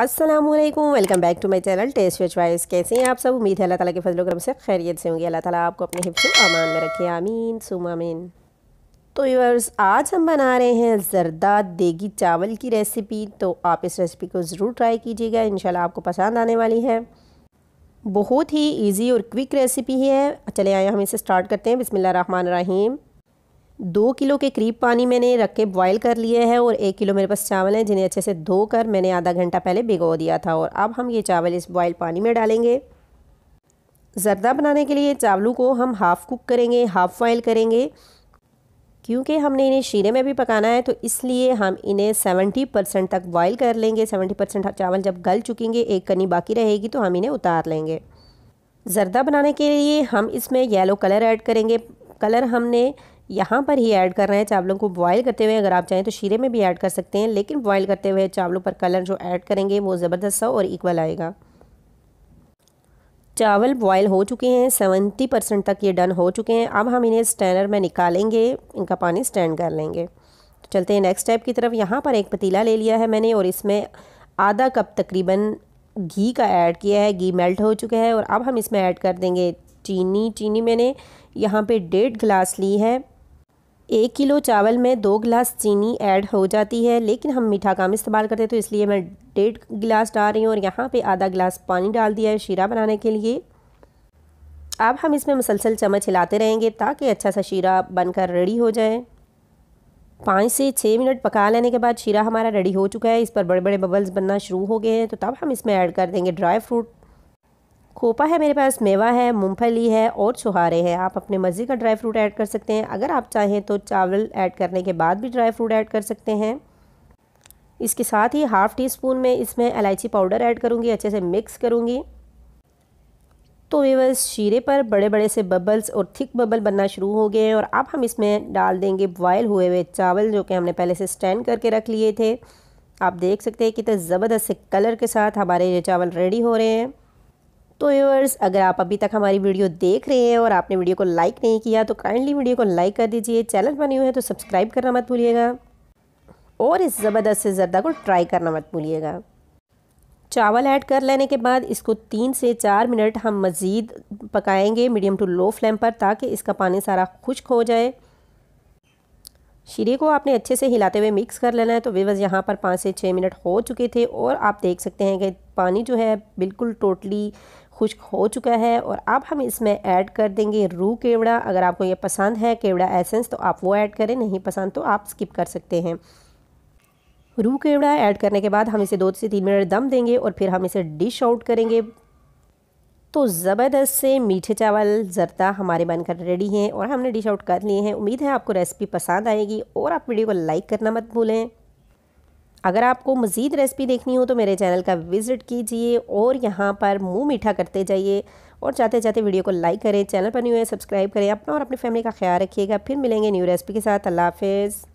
Aslam welcome back to my channel test which vice कैसे हैं आप सब उम्मीद है अल्लाह ताला के फजल करम से खैरियत से होंगे अल्लाह ताला आपको अपने हिफ्स अमान में रखे आमीन सुम आमीन तो यूर्स आज हम बना रहे हैं जरदा देगी चावल की रेसिपी तो आप इस रेसिपी को ज़रूर ट्राई कीजिएगा इन आपको पसंद आने वाली है बहुत ही ईजी और क्विक रेसिपी है चले आए हम इसे स्टार्ट करते हैं बिसमिल्ल रहीम दो किलो के करीब पानी मैंने रख के बॉयल कर लिए हैं और एक किलो मेरे पास चावल हैं जिन्हें अच्छे से धोकर मैंने आधा घंटा पहले भिगो दिया था और अब हम ये चावल इस बॉयल पानी में डालेंगे ज़रदा बनाने के लिए चावलों को हम हाफ़ कुक करेंगे हाफ़ बॉयल करेंगे क्योंकि हमने इन्हें शीरे में भी पकाना है तो इसलिए हम इन्हें 70 परसेंट तक बॉयल कर लेंगे 70 परसेंट चावल जब गल चुकेंगे एक कनी बाकी रहेगी तो हम इन्हें उतार लेंगे जरदा बनाने के लिए हम इसमें येलो कलर ऐड करेंगे कलर हमने यहाँ पर ही ऐड कर रहे हैं चावलों को बॉयल करते हुए अगर आप चाहें तो शीरे में भी ऐड कर सकते हैं लेकिन बॉयल करते हुए चावलों पर कलर जो ऐड करेंगे वो ज़बरदस्त सा और इक्वल आएगा चावल बॉयल हो चुके हैं सेवेंटी परसेंट तक ये डन हो चुके हैं अब हम इन्हें स्टैंडर में निकालेंगे इनका पानी स्टैंड कर लेंगे तो चलते हैं नेक्स्ट स्टेप की तरफ यहाँ पर एक पतीला ले लिया है मैंने और इसमें आधा कप तकरीबन घी का ऐड किया है घी मेल्ट हो चुका है और अब हम इसमें ऐड कर देंगे चीनी चीनी मैंने यहाँ पे डेढ़ गिलास ली है एक किलो चावल में दो गिलास चीनी ऐड हो जाती है लेकिन हम मीठा काम इस्तेमाल करते हैं तो इसलिए मैं डेढ़ गिलास डाल रही हूँ और यहाँ पे आधा गिलास पानी डाल दिया है शीरा बनाने के लिए अब हम इसमें मुसलसल चम्मच हिलाते रहेंगे ताकि अच्छा सा शीरा बनकर रेडी हो जाए पाँच से छः मिनट पका लेने के बाद शीरा हमारा रेडी हो चुका है इस पर बड़े बड़े बबल्स बनना शुरू हो गए हैं तो तब हम इसमें ऐड कर देंगे ड्राई फ्रूट खोपा है मेरे पास मेवा है मूंगफली है और छुहारे हैं आप अपने मर्ज़ी का ड्राई फ्रूट ऐड कर सकते हैं अगर आप चाहें तो चावल ऐड करने के बाद भी ड्राई फ्रूट ऐड कर सकते हैं इसके साथ ही हाफ़ टी स्पून में इसमें इलायची पाउडर ऐड करूँगी अच्छे से मिक्स करूँगी तो बस शीरे पर बड़े बड़े से बबल्स और थिक बबल बनना शुरू हो गए हैं और अब हम इसमें डाल देंगे बॉयल हुए हुए चावल जो कि हमने पहले से स्टैंड करके रख लिए थे आप देख सकते हैं कितने ज़बरदस्त से कलर के साथ हमारे ये चावल रेडी हो रहे हैं तो व्यूअर्स अगर आप अभी तक हमारी वीडियो देख रहे हैं और आपने वीडियो को लाइक नहीं किया तो काइंडली वीडियो को लाइक कर दीजिए चैनल पर न्यू है तो सब्सक्राइब करना मत भूलिएगा और इस ज़बरदस्त से ज़रदा को ट्राई करना मत भूलिएगा चावल ऐड कर लेने के बाद इसको तीन से चार मिनट हम मज़ीद पकाएंगे मीडियम टू लो फ्लेम पर ताकि इसका पानी सारा खुश्क हो जाए शीरे को आपने अच्छे से हिलाते हुए मिक्स कर लेना है तो बस यहाँ पर पाँच से छः मिनट हो चुके थे और आप देख सकते हैं कि पानी जो है बिल्कुल टोटली खुश्क हो चुका है और अब हम इसमें ऐड कर देंगे रू केवड़ा अगर आपको ये पसंद है केवड़ा एसेंस तो आप वो ऐड करें नहीं पसंद तो आप स्किप कर सकते हैं रू केवड़ा ऐड करने के बाद हम इसे दो से तीन मिनट दम देंगे और फिर हम इसे डिश आउट करेंगे तो ज़बरदस्त से मीठे चावल जरदा हमारे बनकर रेडी हैं और हमने डिश आउट कर लिए हैं उम्मीद है आपको रेसिपी पसंद आएगी और आप वीडियो को लाइक करना मत भूलें अगर आपको मज़ीद रेसिपी देखनी हो तो मेरे चैनल का विज़िट कीजिए और यहाँ पर मुँह मीठा करते जाइए और जाते जाते वीडियो को लाइक करें चैनल पर न्यू है सब्सक्राइब करें अपना और अपनी फैमिली का ख्याल रखिएगा फिर मिलेंगे न्यू रेसिपी के साथ अल्लाह हाफिज़